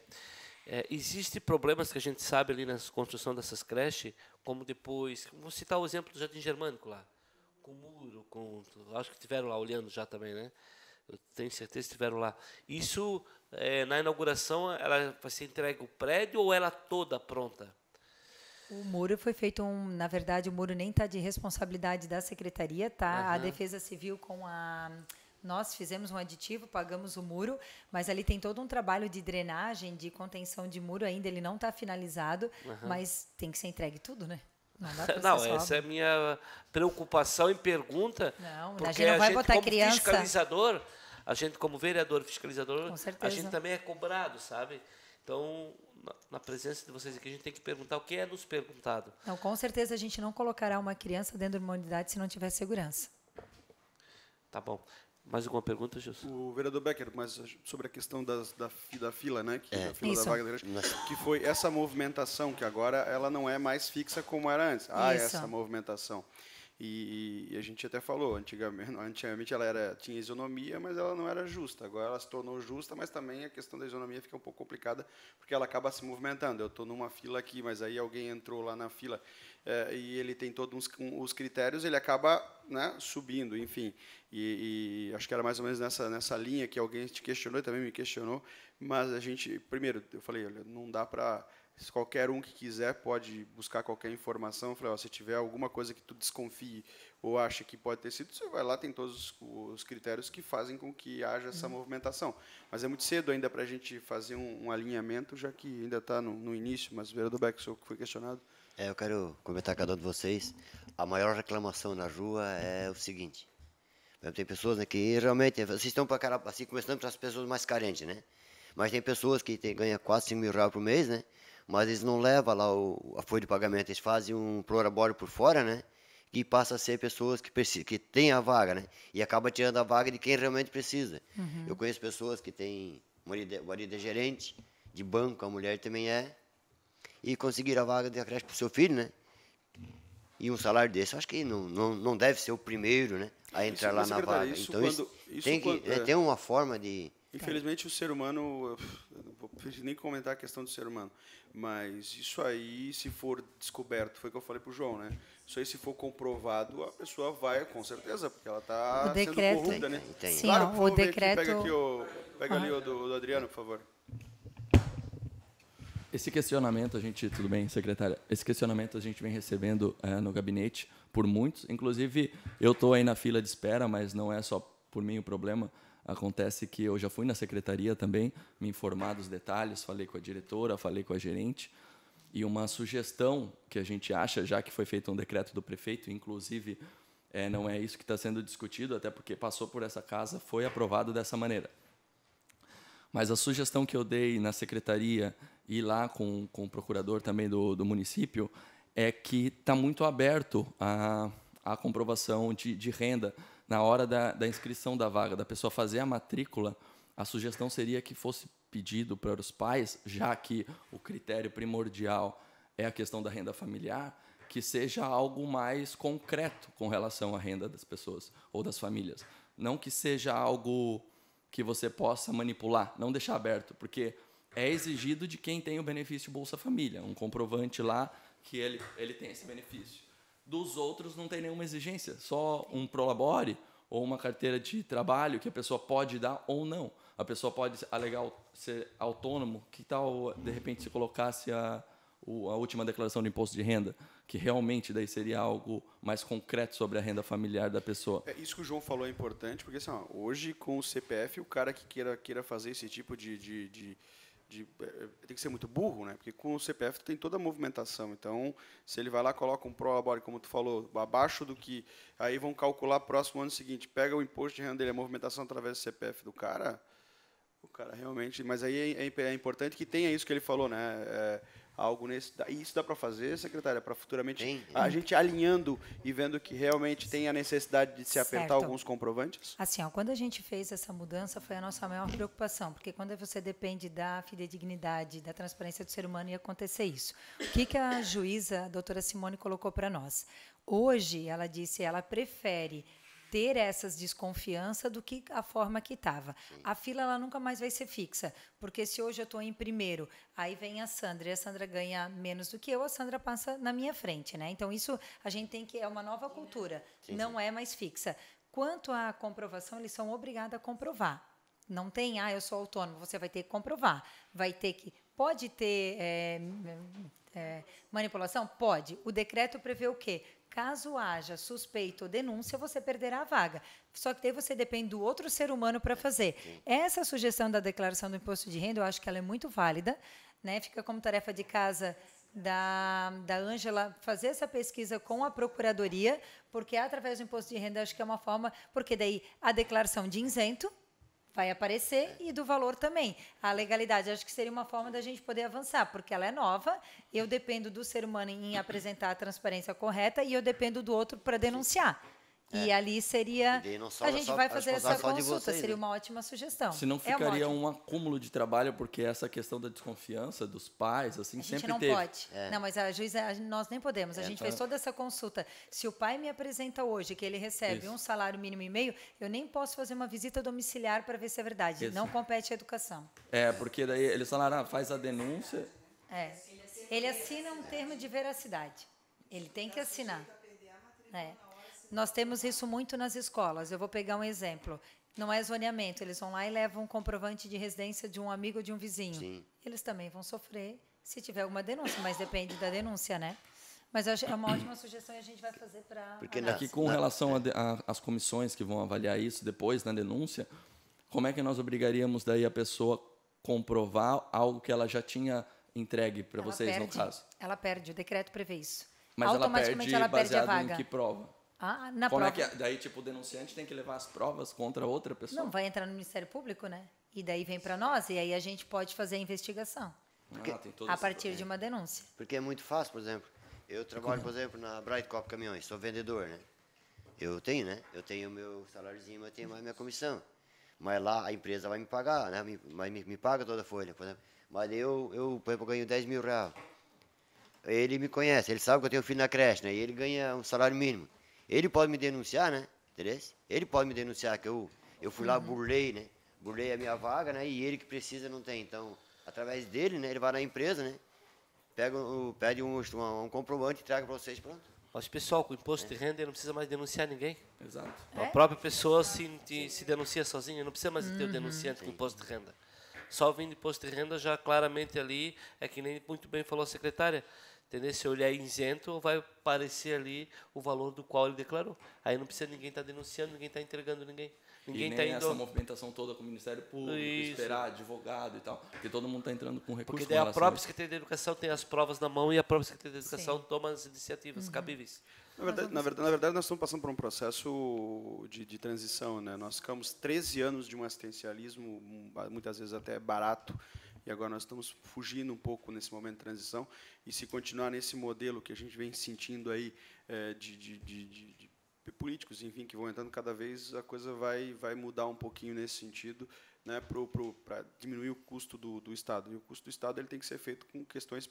é, Existem problemas que a gente sabe ali na construção dessas creches, como depois. Vou citar o exemplo do Jardim Germânico lá, com o muro, com. Acho que tiveram lá olhando já também, né? Eu tenho certeza que estiveram lá. Isso, é, na inauguração, ela vai ser entregue o prédio ou ela toda pronta? O muro foi feito, um, na verdade, o muro nem está de responsabilidade da secretaria, tá? Uhum. A Defesa Civil com a nós fizemos um aditivo, pagamos o muro, mas ali tem todo um trabalho de drenagem, de contenção de muro ainda, ele não está finalizado, uhum. mas tem que ser entregue tudo, né? Não, dá não essa é a minha preocupação e pergunta. Não, porque a gente não vai gente, botar como criança. fiscalizador, a gente como vereador fiscalizador, a gente também é cobrado, sabe? Então, na presença de vocês aqui, a gente tem que perguntar o que é nos perguntado. Não, com certeza a gente não colocará uma criança dentro de uma unidade se não tiver segurança. Tá bom. Mais alguma pergunta, Jesus? O vereador Becker, mas sobre a questão das, da, da fila, né? Que, é. da fila Isso. da vaga que foi essa movimentação, que agora ela não é mais fixa como era antes. Ah, é Isso. essa movimentação. E, e, a gente até falou, antigamente, antigamente ela era, tinha isonomia, mas ela não era justa. Agora ela se tornou justa, mas também a questão da isonomia fica um pouco complicada, porque ela acaba se movimentando. Eu estou numa fila aqui, mas aí alguém entrou lá na fila é, e ele tem todos um, os critérios, ele acaba né, subindo, enfim. E, e, acho que era mais ou menos nessa, nessa linha que alguém te questionou e também me questionou. Mas a gente, primeiro, eu falei, olha, não dá para se qualquer um que quiser pode buscar qualquer informação. Eu falei, ó, se tiver alguma coisa que tu desconfie ou acha que pode ter sido, você vai lá, tem todos os, critérios que fazem com que haja essa uhum. movimentação. Mas é muito cedo ainda para a gente fazer um, um, alinhamento, já que ainda está no, no, início, mas Vera vereador Beck, o que foi questionado. É, eu quero comentar cada um de vocês. A maior reclamação na rua é o seguinte. Né, tem pessoas né, que realmente, vocês estão para cara, assim, começando para as pessoas mais carentes, né? Mas tem pessoas que tem, ganham quase 5 mil reais por mês, né? mas eles não levam lá o, a folha de pagamento, eles fazem um prorabório por fora, né? E passa a ser pessoas que, que têm a vaga, né? E acaba tirando a vaga de quem realmente precisa. Uhum. Eu conheço pessoas que têm marido, marido é gerente de banco, a mulher também é, e conseguir a vaga de creche para o seu filho, né? E um salário desse, acho que não, não, não deve ser o primeiro, né? A entrar isso, é lá na vaga. Isso então, quando, isso, tem, que, é, é. tem uma forma de, Infelizmente, o ser humano, não vou nem comentar a questão do ser humano, mas isso aí, se for descoberto, foi o que eu falei para o João, né? Isso aí, se for comprovado, a pessoa vai, com certeza, porque ela está sendo corrupta, né? Sim, claro, não, o decreto... Aqui, pega aqui o, pega ah. ali o do, do Adriano, por favor. Esse questionamento a gente, tudo bem, secretária? Esse questionamento a gente vem recebendo é, no gabinete por muitos. Inclusive, eu estou aí na fila de espera, mas não é só por mim o problema. Acontece que eu já fui na secretaria também, me informar dos detalhes, falei com a diretora, falei com a gerente. E uma sugestão que a gente acha, já que foi feito um decreto do prefeito, inclusive é, não é isso que está sendo discutido, até porque passou por essa casa, foi aprovado dessa maneira. Mas a sugestão que eu dei na secretaria e lá com, com o procurador também do, do município é que está muito aberto a, a comprovação de, de renda na hora da, da inscrição da vaga, da pessoa fazer a matrícula, a sugestão seria que fosse pedido para os pais, já que o critério primordial é a questão da renda familiar, que seja algo mais concreto com relação à renda das pessoas ou das famílias. Não que seja algo que você possa manipular, não deixar aberto, porque é exigido de quem tem o benefício Bolsa Família, um comprovante lá que ele, ele tem esse benefício dos outros não tem nenhuma exigência, só um prolabore ou uma carteira de trabalho que a pessoa pode dar ou não. A pessoa pode alegar ser autônomo. Que tal, de repente, se colocasse a, a última declaração de imposto de renda, que realmente daí seria algo mais concreto sobre a renda familiar da pessoa. É, isso que o João falou é importante, porque assim, ó, hoje com o CPF, o cara que queira, queira fazer esse tipo de, de, de de, é, é, tem que ser muito burro, né? Porque com o CPF tem toda a movimentação. Então, se ele vai lá coloca um prolabore, como tu falou, abaixo do que, aí vão calcular próximo ano seguinte, pega o imposto de renda dele, a movimentação através do CPF do cara, o cara realmente. Mas aí é, é, é importante que tenha isso que ele falou, né? É, algo nesse. E isso dá para fazer, secretária, para futuramente Bem, a gente alinhando e vendo que realmente tem a necessidade de se apertar certo. alguns comprovantes? Assim, ó, quando a gente fez essa mudança, foi a nossa maior preocupação, porque quando você depende da fidedignidade, da transparência do ser humano, ia acontecer isso. O que, que a juíza, a doutora Simone, colocou para nós? Hoje, ela disse, ela prefere ter essas desconfiança do que a forma que estava. A fila ela nunca mais vai ser fixa, porque se hoje eu estou em primeiro, aí vem a Sandra e a Sandra ganha menos do que eu, a Sandra passa na minha frente, né? Então isso a gente tem que é uma nova cultura, sim, sim. não é mais fixa. Quanto à comprovação, eles são obrigados a comprovar. Não tem, ah, eu sou autônomo, você vai ter que comprovar. Vai ter que. Pode ter é, é, manipulação? Pode. O decreto prevê o quê? Caso haja suspeita ou denúncia, você perderá a vaga. Só que daí você depende do outro ser humano para é, fazer. Essa sugestão da declaração do imposto de renda, eu acho que ela é muito válida. Né? Fica como tarefa de casa da Ângela fazer essa pesquisa com a Procuradoria, porque através do imposto de renda acho que é uma forma, porque daí a declaração de isento, vai aparecer e do valor também. A legalidade acho que seria uma forma da gente poder avançar, porque ela é nova, eu dependo do ser humano em apresentar a transparência correta e eu dependo do outro para denunciar. É. E ali seria. E a gente vai fazer essa consulta, vocês, seria uma ótima sugestão. Se não é ficaria é um acúmulo de trabalho, porque essa questão da desconfiança dos pais, assim, a sempre gente não teve. pode. É. Não, mas a juíza, nós nem podemos. A é, gente tá. fez toda essa consulta. Se o pai me apresenta hoje que ele recebe Isso. um salário mínimo e meio, eu nem posso fazer uma visita domiciliar para ver se é verdade. Isso. Não compete à educação. É, porque daí eles falaram, ah, faz a denúncia. É. Ele assina um termo de veracidade. Ele tem que assinar. É nós temos isso muito nas escolas. Eu vou pegar um exemplo. Não é zoneamento, eles vão lá e levam um comprovante de residência de um amigo de um vizinho. Sim. Eles também vão sofrer se tiver alguma denúncia, mas depende da denúncia, né? Mas é uma ótima sugestão e a gente vai fazer para. Porque análise. aqui, com relação às comissões que vão avaliar isso depois na denúncia, como é que nós obrigaríamos daí a pessoa comprovar algo que ela já tinha entregue para vocês, perde, no caso? Ela perde, o decreto prevê isso. Mas Automaticamente ela perde, ela perde a vaga. em que prova? Ah, na Como é prova. É que, daí, tipo, o denunciante tem que levar as provas contra outra pessoa? Não, vai entrar no Ministério Público, né? E daí vem para nós, e aí a gente pode fazer a investigação. Ah, Porque, ah, a partir de uma denúncia. Porque é muito fácil, por exemplo. Eu trabalho, por exemplo, na Bright Cop Caminhões, sou vendedor, né? Eu tenho, né? Eu tenho meu saláriozinho, eu tenho mais minha comissão. Mas lá a empresa vai me pagar, né? mas me, me, paga toda a folha, por exemplo. Mas eu, eu, por exemplo, ganho 10 mil reais. Ele me conhece, ele sabe que eu tenho filho na creche, né? E ele ganha um salário mínimo. Ele pode me denunciar, né? Interesse? Ele pode me denunciar que eu, eu fui lá, burlei, né? Burlei a minha vaga, né? E ele que precisa não tem. Então, através dele, né? Ele vai na empresa, né? Pega, pede um, um, um comprovante e traga para vocês, pronto. Mas, pessoal, com imposto é. de renda não precisa mais denunciar ninguém. Exato. É? A própria pessoa se, te, se denuncia sozinha, não precisa mais uhum. ter o uhum. denunciante Sim. com imposto de renda. Só vindo imposto de renda já claramente ali, é que nem muito bem falou a secretária, Entendeu? Se olhar é isento, vai aparecer ali o valor do qual ele declarou. Aí não precisa ninguém estar tá denunciando, ninguém estar tá entregando ninguém. Ninguém está indo. essa movimentação toda com o Ministério Público, Isso. esperar advogado e tal. Porque todo mundo está entrando com recursos. Porque daí a própria Secretaria de Educação tem as provas na mão e a própria Secretaria de Educação Sim. toma as iniciativas uhum. cabíveis. Na verdade, na, verdade, na verdade, nós estamos passando por um processo de, de transição. Né? Nós ficamos 13 anos de um assistencialismo, hum, muitas vezes até barato, e agora nós estamos fugindo um pouco nesse momento de transição, e se continuar nesse modelo que a gente vem sentindo aí é, de, de, de, de, políticos, enfim, que vão entrando cada vez, a coisa vai, vai mudar um pouquinho nesse sentido, né, para diminuir o custo do, do Estado. E o custo do Estado ele tem que ser feito com questões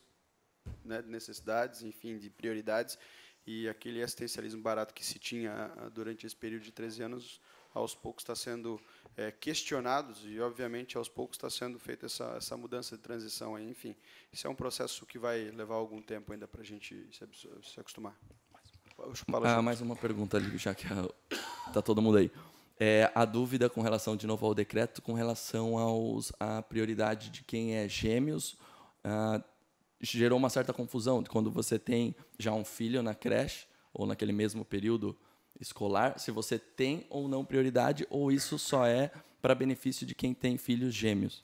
né, de necessidades, enfim, de prioridades, e aquele assistencialismo barato que se tinha ah, durante esse período de 13 anos aos poucos está sendo é, questionados e, obviamente, aos poucos está sendo feita essa, essa mudança de transição. Aí. Enfim, isso é um processo que vai levar algum tempo ainda para a gente se, se acostumar. Ah, mais uma pergunta ali, já que está todo mundo aí. É, a dúvida com relação, de novo, ao decreto, com relação aos, à prioridade de quem é gêmeos, ah, gerou uma certa confusão. Quando você tem já um filho na creche, ou naquele mesmo período escolar, se você tem ou não prioridade, ou isso só é para benefício de quem tem filhos gêmeos?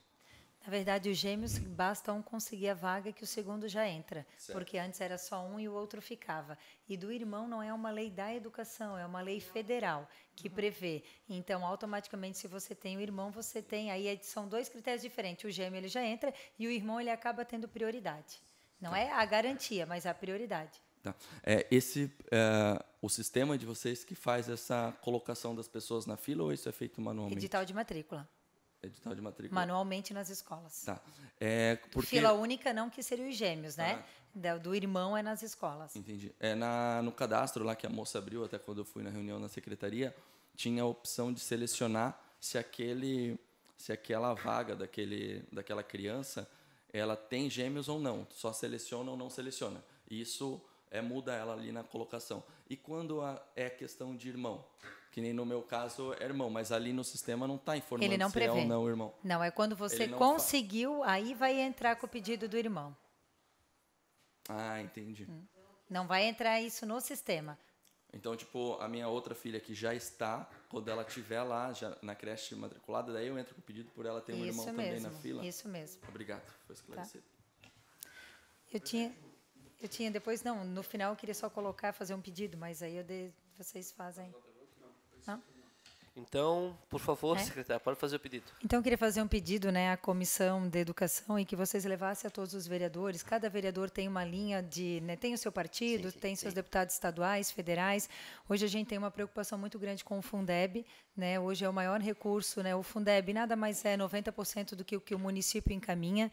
Na verdade, os gêmeos basta um conseguir a vaga que o segundo já entra, certo. porque antes era só um e o outro ficava. E do irmão não é uma lei da educação, é uma lei federal que uhum. prevê. Então, automaticamente, se você tem o irmão, você tem. Aí é são dois critérios diferentes. O gêmeo ele já entra e o irmão ele acaba tendo prioridade. Não tá. é a garantia, mas a prioridade. Tá. É, esse. É, o sistema de vocês que faz essa colocação das pessoas na fila ou isso é feito manualmente? Edital de matrícula. Edital de matrícula. Manualmente nas escolas. Tá. É, porque... Fila única não que seria os gêmeos, né? Tá. Do, do, irmão é nas escolas. Entendi. É na, no cadastro lá que a moça abriu, até quando eu fui na reunião na secretaria, tinha a opção de selecionar se aquele se aquela vaga daquele daquela criança ela tem gêmeos ou não. Só seleciona ou não seleciona. Isso é, muda ela ali na colocação. E quando a, é questão de irmão, que nem no meu caso é irmão, mas ali no sistema não está informando não se prevê. é ou não irmão. Não, é quando você conseguiu, aí vai entrar com o pedido do irmão. Ah, entendi. Hum. Não vai entrar isso no sistema. Então, tipo, a minha outra filha que já está, quando ela tiver lá já na creche matriculada, daí eu entro com o pedido por ela ter um isso irmão mesmo, também na fila. Isso mesmo. Obrigado, foi tá. esclarecido. Tá. Eu tinha. Eu tinha depois, não, no final eu queria só colocar, fazer um pedido, mas aí de, vocês fazem. Não? Então, por favor, é? secretário, pode fazer o pedido. Então, eu queria fazer um pedido né, à Comissão de Educação e que vocês levassem a todos os vereadores. Cada vereador tem uma linha de. Né, tem o seu partido, sim, sim, tem sim. seus deputados estaduais, federais. Hoje a gente tem uma preocupação muito grande com o Fundeb. Né, hoje é o maior recurso. Né, o Fundeb nada mais é 90% do que o que o município encaminha.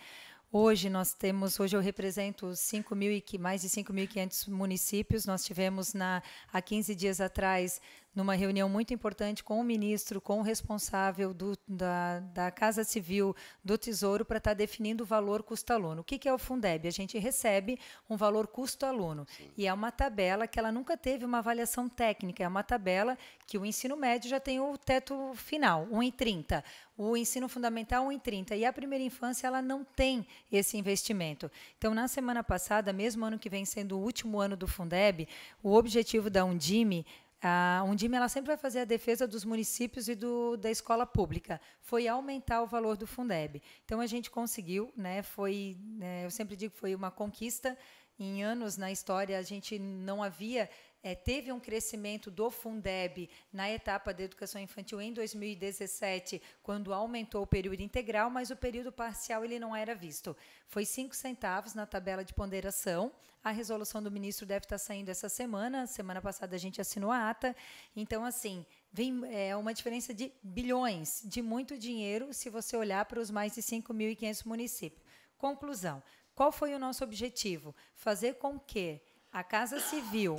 Hoje nós temos, hoje eu represento 5 mil e mais de 5.500 municípios. Nós tivemos na há 15 dias atrás numa reunião muito importante com o ministro, com o responsável do, da, da Casa Civil do Tesouro, para estar tá definindo o valor custo-aluno. O que, que, é o Fundeb? A gente recebe um valor custo-aluno. E é uma tabela que ela nunca teve uma avaliação técnica, é uma tabela que o ensino médio já tem o teto final, 1,30. O ensino fundamental, 1,30. E a primeira infância, ela não tem esse investimento. Então, na semana passada, mesmo ano que vem sendo o último ano do Fundeb, o objetivo da Undime a ah, Undime ela sempre vai fazer a defesa dos municípios e do, da escola pública. Foi aumentar o valor do Fundeb. Então a gente conseguiu, né? Foi, né, eu sempre digo, foi uma conquista. Em anos na história a gente não havia é, teve um crescimento do Fundeb na etapa da educação infantil em 2017, quando aumentou o período integral, mas o período parcial ele não era visto. Foi cinco centavos na tabela de ponderação, a resolução do ministro deve estar saindo essa semana. Semana passada a gente assinou a ata. Então, assim, vem, é uma diferença de bilhões, de muito dinheiro, se você olhar para os mais de 5.500 municípios. Conclusão: qual foi o nosso objetivo? Fazer com que a Casa Civil,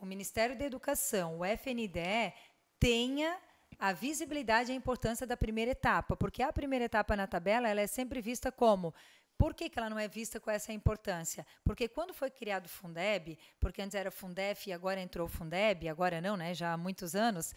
o Ministério da Educação, o FNDE, tenha a visibilidade e a importância da primeira etapa, porque a primeira etapa na tabela ela é sempre vista como por que, que ela não é vista com essa importância? Porque quando foi criado o Fundeb, porque antes era Fundef e agora entrou o Fundeb, agora não, né, já há muitos anos,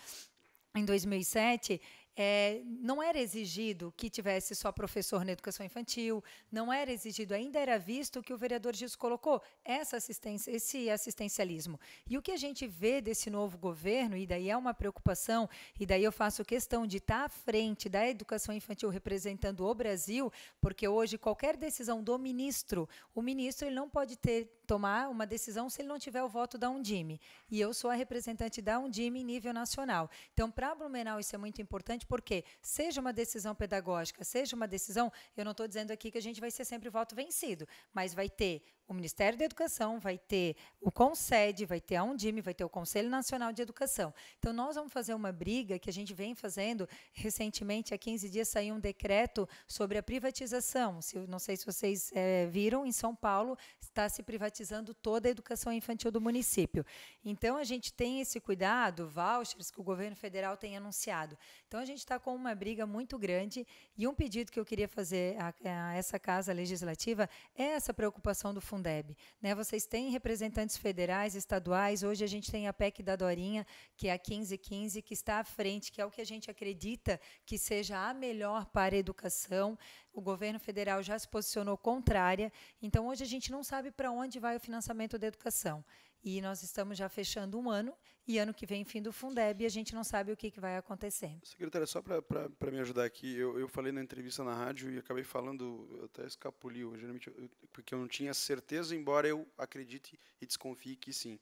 em 2007, é, não era exigido que tivesse só professor na educação infantil, não era exigido, ainda era visto que o vereador Gilson colocou essa assistência, esse assistencialismo. E o que a gente vê desse novo governo, e daí é uma preocupação, e daí eu faço questão de estar à frente da educação infantil representando o Brasil, porque hoje qualquer decisão do ministro, o ministro ele não pode ter tomar uma decisão se ele não tiver o voto da Undime. E eu sou a representante da Undime em nível nacional. Então, para Blumenau, isso é muito importante, porque seja uma decisão pedagógica, seja uma decisão, eu não estou dizendo aqui que a gente vai ser sempre voto vencido, mas vai ter o Ministério da Educação vai ter o Consede, vai ter a Undime, vai ter o Conselho Nacional de Educação. Então, nós vamos fazer uma briga que a gente vem fazendo recentemente, há 15 dias saiu um decreto sobre a privatização. Se, não sei se vocês é, viram, em São Paulo está se privatizando toda a educação infantil do município. Então, a gente tem esse cuidado, vouchers que o governo federal tem anunciado, então a gente está com uma briga muito grande e um pedido que eu queria fazer a, a essa casa legislativa é essa preocupação do Fundeb. Né? Vocês têm representantes federais, estaduais, hoje a gente tem a PEC da Dorinha, que é a 1515, que está à frente, que é o que a gente acredita que seja a melhor para a educação. O governo federal já se posicionou contrária, então hoje a gente não sabe para onde vai o financiamento da educação. E nós estamos já fechando um ano e ano que vem, fim do Fundeb, e a gente não sabe o que, que vai acontecer. Secretária, só para me ajudar aqui, eu, eu falei na entrevista na rádio e acabei falando, eu até escapuliu, geralmente, porque eu não tinha certeza, embora eu acredite e desconfie que sim.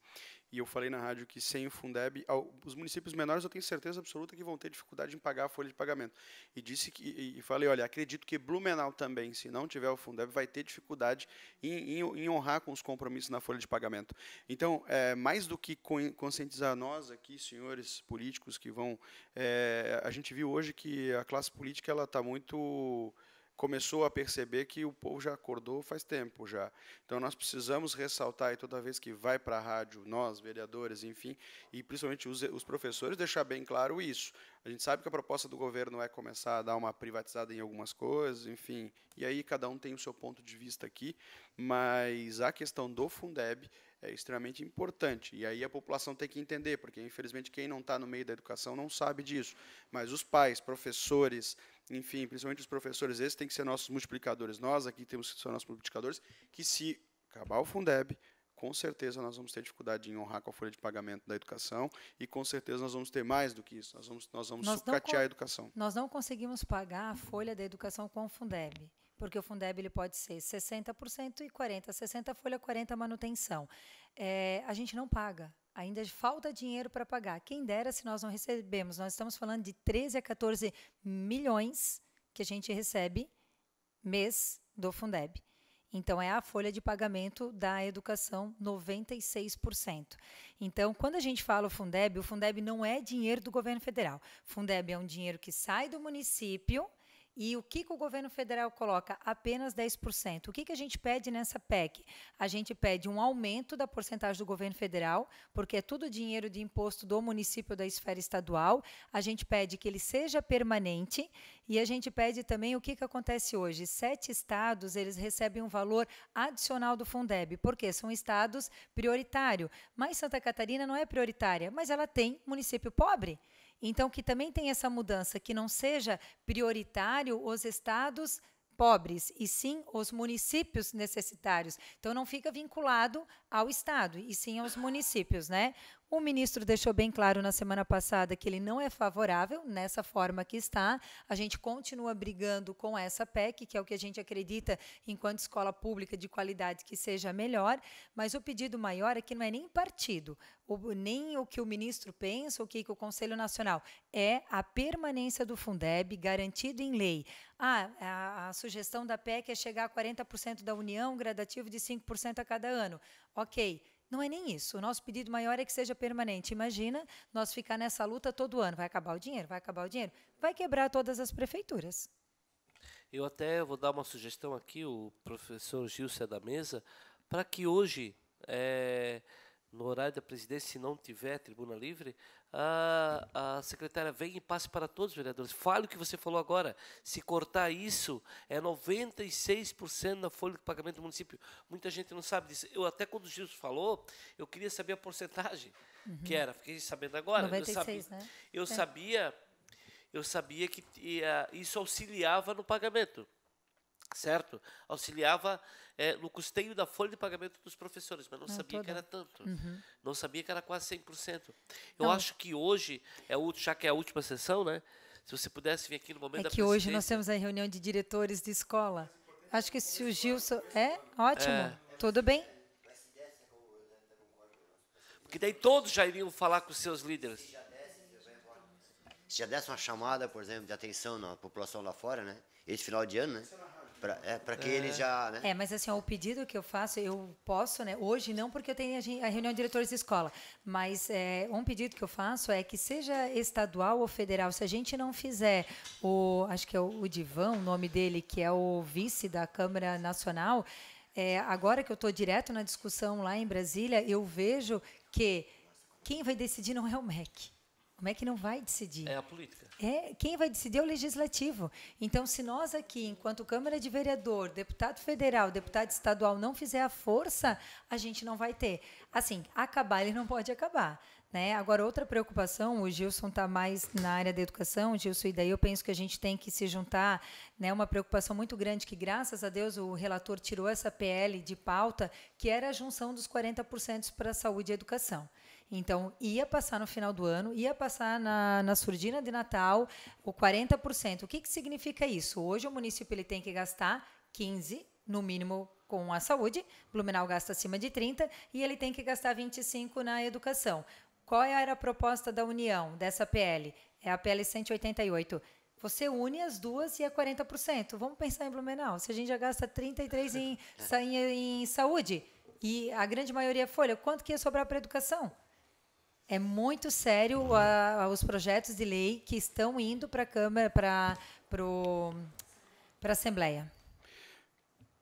E eu falei na rádio que sem o Fundeb, os municípios menores eu tenho certeza absoluta que vão ter dificuldade em pagar a folha de pagamento. E disse que e falei, olha, acredito que Blumenau também, se não tiver o Fundeb, vai ter dificuldade em, em, em honrar com os compromissos na folha de pagamento. Então, é, mais do que conscientizar nós aqui, senhores políticos que vão. É, a gente viu hoje que a classe política ela está muito começou a perceber que o povo já acordou faz tempo já. Então nós precisamos ressaltar e toda vez que vai para a rádio, nós, vereadores, enfim, e principalmente os, os, professores, deixar bem claro isso. A gente sabe que a proposta do governo é começar a dar uma privatizada em algumas coisas, enfim, e aí cada um tem o seu ponto de vista aqui, mas a questão do Fundeb é extremamente importante. E aí a população tem que entender, porque infelizmente quem não está no meio da educação não sabe disso. Mas os pais, professores, enfim, principalmente os professores, esses têm que ser nossos multiplicadores. Nós aqui temos que ser nossos multiplicadores, que se acabar o Fundeb, com certeza nós vamos ter dificuldade em honrar com a folha de pagamento da educação e com certeza nós vamos ter mais do que isso. Nós vamos, nós vamos nós sucatear a educação. Nós não conseguimos pagar a folha da educação com o Fundeb porque o Fundeb ele pode ser 60% e 40%, 60% folha, 40% manutenção. É, a gente não paga. Ainda falta dinheiro para pagar. Quem dera se nós não recebemos. Nós estamos falando de 13 a 14 milhões que a gente recebe mês do Fundeb. Então, é a folha de pagamento da educação, 96%. Então, quando a gente fala o Fundeb, o Fundeb não é dinheiro do governo federal. Fundeb é um dinheiro que sai do município e o que, que o governo federal coloca? Apenas 10%. O que, que a gente pede nessa PEC? A gente pede um aumento da porcentagem do governo federal, porque é tudo dinheiro de imposto do município da esfera estadual. A gente pede que ele seja permanente e a gente pede também o que, que acontece hoje. Sete estados eles recebem um valor adicional do Fundeb, porque são estados prioritário. Mas Santa Catarina não é prioritária, mas ela tem município pobre. Então, que também tem essa mudança, que não seja prioritário os estados pobres, e sim os municípios necessitários. Então, não fica vinculado ao Estado, e sim aos municípios, né? O ministro deixou bem claro na semana passada que ele não é favorável nessa forma que está. A gente continua brigando com essa PEC, que é o que a gente acredita enquanto escola pública de qualidade que seja melhor, mas o pedido maior é que não é nem partido, nem o que o ministro pensa, o que o Conselho Nacional, é a permanência do Fundeb garantido em lei. Ah, a, a sugestão da PEC é chegar a 40% da União, gradativo de 5% a cada ano. OK não é nem isso. O nosso pedido maior é que seja permanente. Imagina nós ficar nessa luta todo ano. Vai acabar o dinheiro? Vai acabar o dinheiro? Vai quebrar todas as prefeituras. Eu até vou dar uma sugestão aqui, o professor Gilson é da mesa, para que hoje, é, no horário da presidência, se não tiver tribuna livre, a, a secretária vem e passe para todos os vereadores. Fale o que você falou agora. Se cortar isso, é 96% da folha de pagamento do município. Muita gente não sabe disso. Eu até quando o Gilson falou, eu queria saber a porcentagem uhum. que era. Fiquei sabendo agora. 96, eu sabia, né? eu, é. sabia eu sabia que ia, ah, isso auxiliava no pagamento certo? Auxiliava é, no custeio da folha de pagamento dos professores, mas não, não ah, sabia toda. que era tanto. Uhum. Não sabia que era quase 100%. Eu então, acho que hoje, é o, já que é a última sessão, né? Se você pudesse vir aqui no momento é da que hoje nós temos a reunião de diretores de escola. Acho que se o Gilson... É? Ótimo. É. Tudo bem? Porque daí todos já iriam falar com seus líderes. Se já desse uma chamada, por exemplo, de atenção na população lá fora, né? Esse final de ano, né? Para é, pra que é. ele já. Né? É, mas assim, ó, o pedido que eu faço, eu posso, né? Hoje não, porque eu tenho a, reunião de diretores de escola. Mas é, um pedido que eu faço é que seja estadual ou federal, se a gente não fizer o. Acho que é o, o Divão, o nome dele, que é o vice da Câmara Nacional. É, agora que eu estou direto na discussão lá em Brasília, eu vejo que quem vai decidir não é o MEC como é que não vai decidir? É a política. É, quem vai decidir é o legislativo. Então, se nós aqui, enquanto Câmara de Vereador, deputado federal, deputado estadual, não fizer a força, a gente não vai ter. Assim, acabar ele não pode acabar. Né? Agora, outra preocupação, o Gilson está mais na área da educação, Gilson, e daí eu penso que a gente tem que se juntar, né? uma preocupação muito grande, que graças a Deus o relator tirou essa PL de pauta, que era a junção dos 40% para a saúde e educação. Então, ia passar no final do ano, ia passar na, na surdina de Natal o 40%. O que, que significa isso? Hoje o município ele tem que gastar 15%, no mínimo, com a saúde, Blumenau gasta acima de 30% e ele tem que gastar 25% na educação. Qual é era a proposta da União, dessa PL? É a PL 188. Você une as duas e é 40%. Vamos pensar em Blumenau. Se a gente já gasta 33 em, em, em saúde e a grande maioria é folha, quanto que ia sobrar para educação? É muito sério a, a, os projetos de lei que estão indo para a Câmara, para a Assembleia.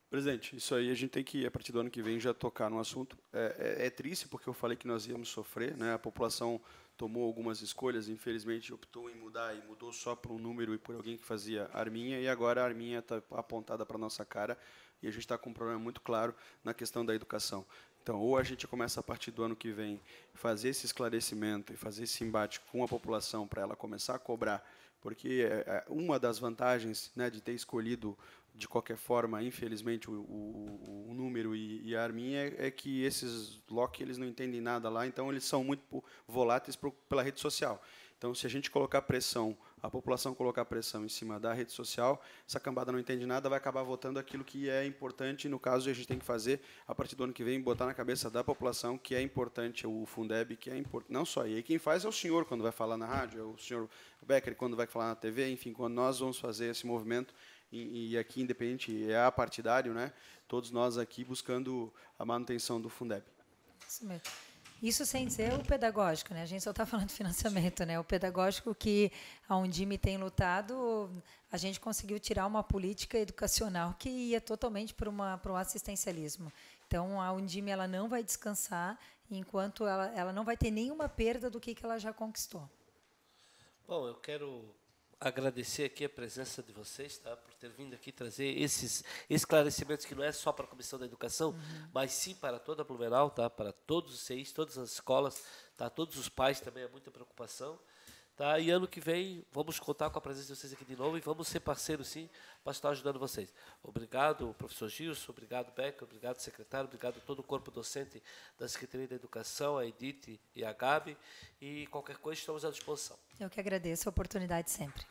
Presidente, isso aí a gente tem que, a partir do ano que vem, já tocar no assunto. É, é, é triste, porque eu falei que nós íamos sofrer, né? a população tomou algumas escolhas, infelizmente optou em mudar e mudou só por um número e por alguém que fazia arminha, e agora a arminha está apontada para a nossa cara e a gente está com um problema muito claro na questão da educação. Então, ou a gente começa a partir do ano que vem fazer esse esclarecimento e fazer esse embate com a população para ela começar a cobrar, porque é, é, uma das vantagens né, de ter escolhido de qualquer forma, infelizmente, o, o, o número e, e, a arminha é, é que esses lock eles não entendem nada lá, então eles são muito voláteis pro, pela rede social. Então, se a gente colocar pressão a população colocar pressão em cima da rede social, essa cambada não entende nada, vai acabar votando aquilo que é importante. No caso, a gente tem que fazer, a partir do ano que vem, botar na cabeça da população que é importante o Fundeb, que é importante. Não só. E aí quem faz é o senhor quando vai falar na rádio, é o senhor Becker quando vai falar na TV, enfim, quando nós vamos fazer esse movimento. E, e aqui, independente, é apartidário, né? todos nós aqui buscando a manutenção do Fundeb. Isso mesmo. Isso sem dizer o pedagógico, né? A gente só está falando de financiamento, né? O pedagógico que a Undime tem lutado, a gente conseguiu tirar uma política educacional que ia totalmente para, uma, para um assistencialismo. Então, a Undime ela não vai descansar enquanto ela, ela não vai ter nenhuma perda do que, que ela já conquistou. Bom, eu quero agradecer aqui a presença de vocês, tá? Por ter vindo aqui trazer esses esclarecimentos que não é só para a Comissão da Educação, uhum. mas sim para toda a Blumenau, tá? Para todos os CIs, todas as escolas, tá? Todos os pais também é muita preocupação. Tá, e ano que vem vamos contar com a presença de vocês aqui de novo e vamos ser parceiros sim para estar ajudando vocês. Obrigado, professor Gilson, obrigado, Beck, obrigado, secretário, obrigado todo o corpo docente da Secretaria da Educação, a Edith e a Gabi. E qualquer coisa estamos à disposição. Eu que agradeço a oportunidade sempre.